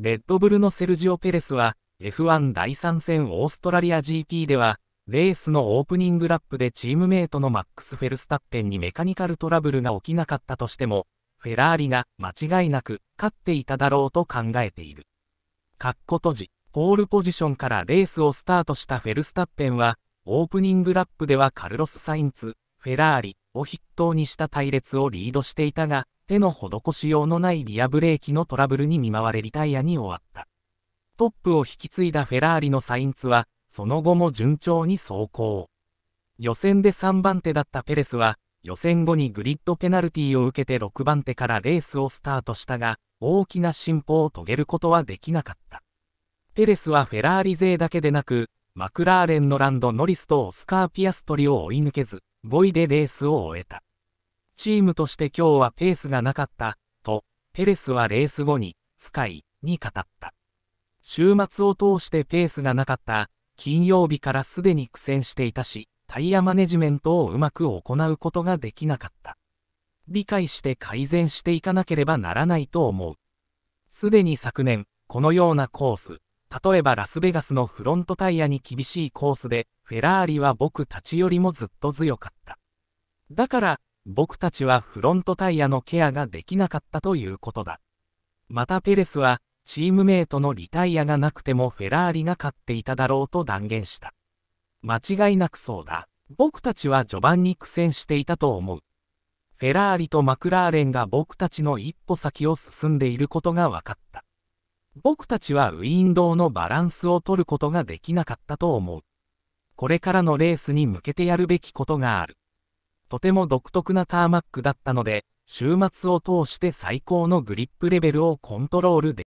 レッドブルのセルジオ・ペレスは、F1 第3戦オーストラリア GP では、レースのオープニングラップでチームメイトのマックス・フェルスタッペンにメカニカルトラブルが起きなかったとしても、フェラーリが間違いなく勝っていただろうと考えている。カッコ閉じ、ポールポジションからレースをスタートしたフェルスタッペンは、オープニングラップではカルロス・サインツ、フェラーリを筆頭にした隊列をリードしていたが、手の施しようのないリアブレーキのトラブルに見舞われリタイアに終わった。トップを引き継いだフェラーリのサインツは、その後も順調に走行。予選で3番手だったペレスは、予選後にグリッドペナルティを受けて6番手からレースをスタートしたが、大きな進歩を遂げることはできなかった。ペレスはフェラーリ勢だけでなく、マクラーレンのランド・ノリスとオスカー・ピアストリを追い抜けず、5位でレースを終えた。チームとして今日はペースがなかった、と、ペレスはレース後に、スカイに語った。週末を通してペースがなかった、金曜日からすでに苦戦していたし、タイヤマネジメントをうまく行うことができなかった。理解して改善していかなければならないと思う。すでに昨年、このようなコース、例えばラスベガスのフロントタイヤに厳しいコースで、フェラーリは僕たちよりもずっと強かった。だから、僕たちはフロントタイヤのケアができなかったということだ。またペレスは、チームメイトのリタイアがなくてもフェラーリが勝っていただろうと断言した。間違いなくそうだ。僕たちは序盤に苦戦していたと思う。フェラーリとマクラーレンが僕たちの一歩先を進んでいることが分かった。僕たちはウィンドウのバランスを取ることができなかったと思う。これからのレースに向けてやるべきことがある。とても独特なターマックだったので、週末を通して最高のグリップレベルをコントロールで